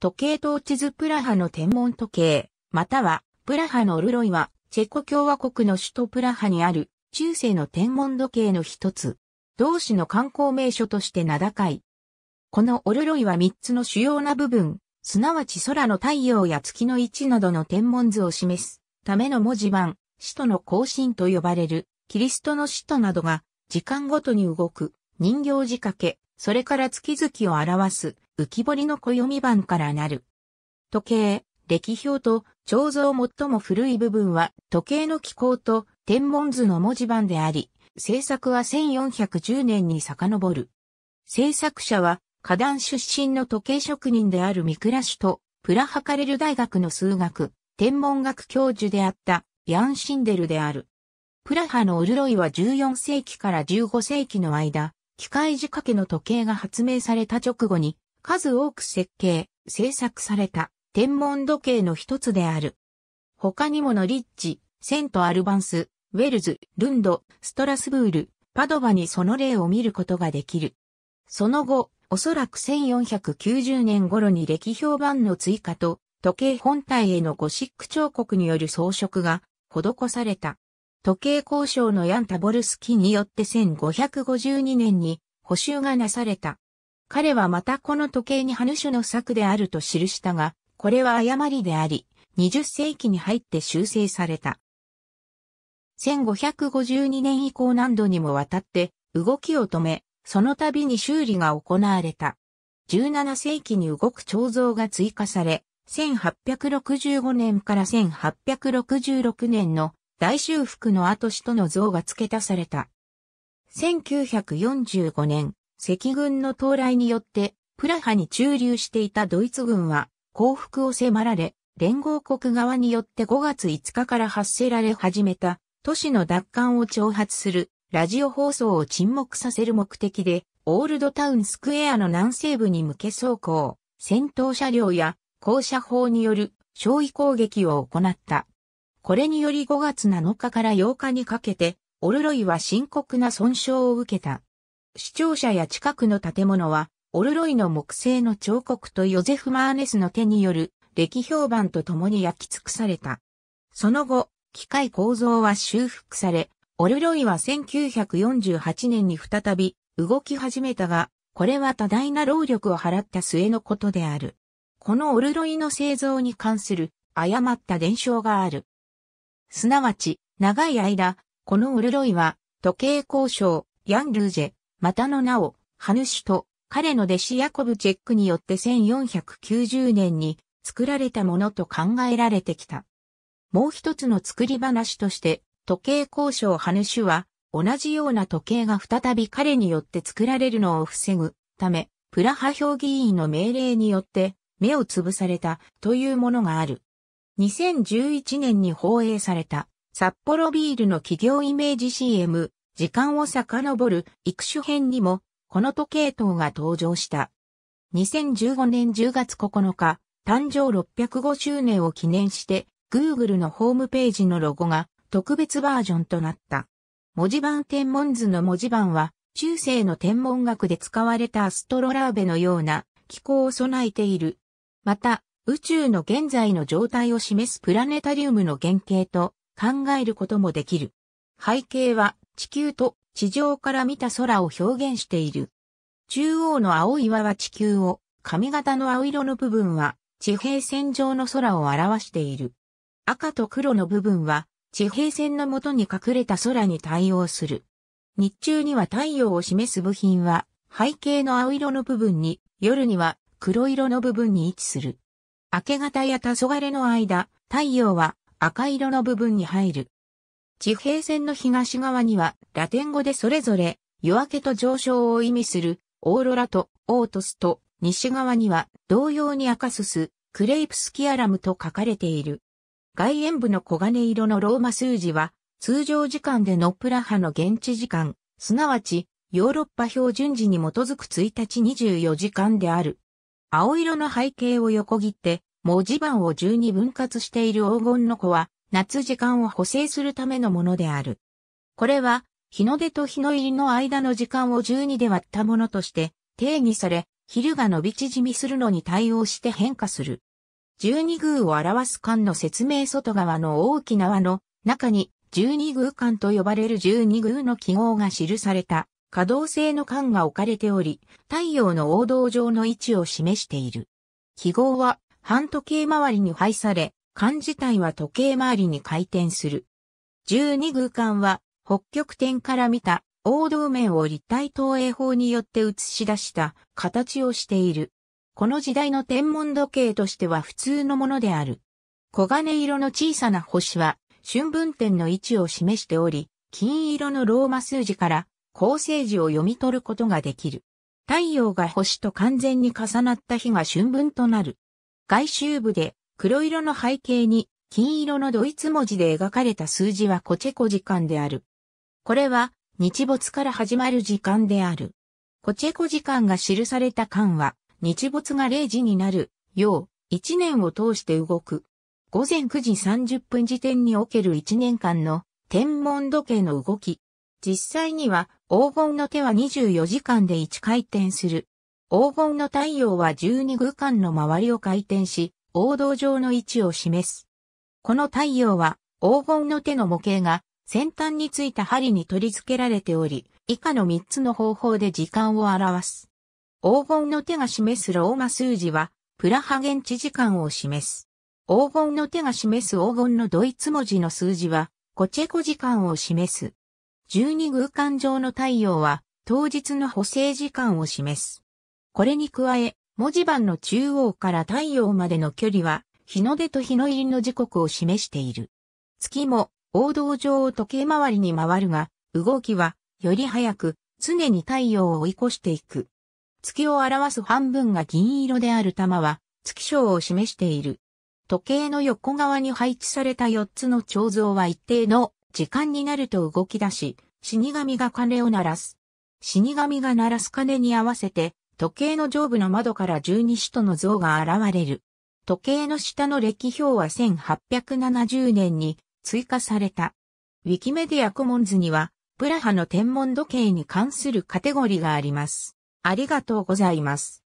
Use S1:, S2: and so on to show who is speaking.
S1: 時計統治図プラハの天文時計、またはプラハのルロイは、チェコ共和国の首都プラハにある中世の天文時計の一つ。同市の観光名所として名高い。このオルロイは三つの主要な部分、すなわち空の太陽や月の位置などの天文図を示すための文字盤、使徒の行進と呼ばれる、キリストの使徒などが時間ごとに動く人形仕掛け、それから月々を表す浮き彫りの暦版からなる。時計、歴表と、彫像最も古い部分は、時計の機構と、天文図の文字版であり、制作は1410年に遡る。制作者は、花壇出身の時計職人であるミクラシュと、プラハカレル大学の数学、天文学教授であった、ヤン・シンデルである。プラハのウルロイは14世紀から15世紀の間、機械仕掛けの時計が発明された直後に、数多く設計、制作された天文時計の一つである。他にもノリッチ、セントアルバンス、ウェルズ、ルンド、ストラスブール、パドバにその例を見ることができる。その後、おそらく1490年頃に歴表版の追加と、時計本体へのゴシック彫刻による装飾が施された。時計交渉のヤン・タボルスキによって1552年に補修がなされた。彼はまたこの時計にハヌシュの作であると記したが、これは誤りであり、20世紀に入って修正された。1552年以降何度にもわたって動きを止め、その度に修理が行われた。17世紀に動く彫像が追加され、1865年から1866年の大修復の後使との像が付け足された。1945年、赤軍の到来によって、プラハに駐留していたドイツ軍は、降伏を迫られ、連合国側によって5月5日から発せられ始めた、都市の奪還を挑発する、ラジオ放送を沈黙させる目的で、オールドタウンスクエアの南西部に向け走行、戦闘車両や高射砲による焼夷攻撃を行った。これにより5月7日から8日にかけて、オルロイは深刻な損傷を受けた。視聴者や近くの建物は、オルロイの木製の彫刻とヨゼフ・マーネスの手による歴評判と共に焼き尽くされた。その後、機械構造は修復され、オルロイは1948年に再び動き始めたが、これは多大な労力を払った末のことである。このオルロイの製造に関する誤った伝承がある。すなわち、長い間、このオルロイは、時計工渉、ヤン・ルージェ、またの名を、ハヌシュと彼の弟子ヤコブ・チェックによって1490年に作られたものと考えられてきた。もう一つの作り話として、時計交渉ハヌシュは、同じような時計が再び彼によって作られるのを防ぐため、プラハ評議員の命令によって目をつぶされたというものがある。2011年に放映された札幌ビールの企業イメージ CM 時間を遡る育種編にも、この時計塔が登場した。2015年10月9日、誕生605周年を記念して、Google のホームページのロゴが特別バージョンとなった。文字盤天文図の文字盤は、中世の天文学で使われたアストロラーベのような機構を備えている。また、宇宙の現在の状態を示すプラネタリウムの原型と考えることもできる。背景は地球と地上から見た空を表現している。中央の青い輪は地球を、髪型の青色の部分は地平線上の空を表している。赤と黒の部分は地平線の元に隠れた空に対応する。日中には太陽を示す部品は背景の青色の部分に、夜には黒色の部分に位置する。明け方や黄昏の間、太陽は赤色の部分に入る。地平線の東側には、ラテン語でそれぞれ、夜明けと上昇を意味する、オーロラと、オートスと、西側には、同様に赤すす、クレイプスキアラムと書かれている。外縁部の黄金色のローマ数字は、通常時間でのプラハの現地時間、すなわち、ヨーロッパ標準時に基づく1日24時間である。青色の背景を横切って、文字盤を12分割している黄金の子は、夏時間を補正するためのものである。これは、日の出と日の入りの間の時間を12で割ったものとして定義され、昼が伸び縮みするのに対応して変化する。12宮を表す間の説明外側の大きな輪の中に12宮間と呼ばれる12宮の記号が記された可動性の間が置かれており、太陽の王道上の位置を示している。記号は半時計回りに配され、漢自体は時計回りに回転する。12空間は北極点から見た王道面を立体投影法によって映し出した形をしている。この時代の天文時計としては普通のものである。黄金色の小さな星は春分点の位置を示しており、金色のローマ数字から構成時を読み取ることができる。太陽が星と完全に重なった日が春分となる。外周部で黒色の背景に金色のドイツ文字で描かれた数字はコチェコ時間である。これは日没から始まる時間である。コチェコ時間が記された間は日没が0時になるよう1年を通して動く。午前9時30分時点における1年間の天文時計の動き。実際には黄金の手は24時間で1回転する。黄金の太陽は12空間の周りを回転し、王道上の位置を示す。この太陽は黄金の手の模型が先端についた針に取り付けられており、以下の3つの方法で時間を表す。黄金の手が示すローマ数字は、プラハ現地時間を示す。黄金の手が示す黄金のドイツ文字の数字は、コチェコ時間を示す。12空間上の太陽は、当日の補正時間を示す。これに加え、文字盤の中央から太陽までの距離は、日の出と日の入りの時刻を示している。月も、王道上を時計回りに回るが、動きは、より早く、常に太陽を追い越していく。月を表す半分が銀色である玉は、月章を示している。時計の横側に配置された4つの彫像は一定の時間になると動き出し、死神が鐘を鳴らす。死神が鳴らす鐘に合わせて時計の上部の窓から十二使徒の像が現れる。時計の下の歴表は1870年に追加された。ウィキメディアコモンズには、プラハの天文時計に関するカテゴリーがあります。ありがとうございます。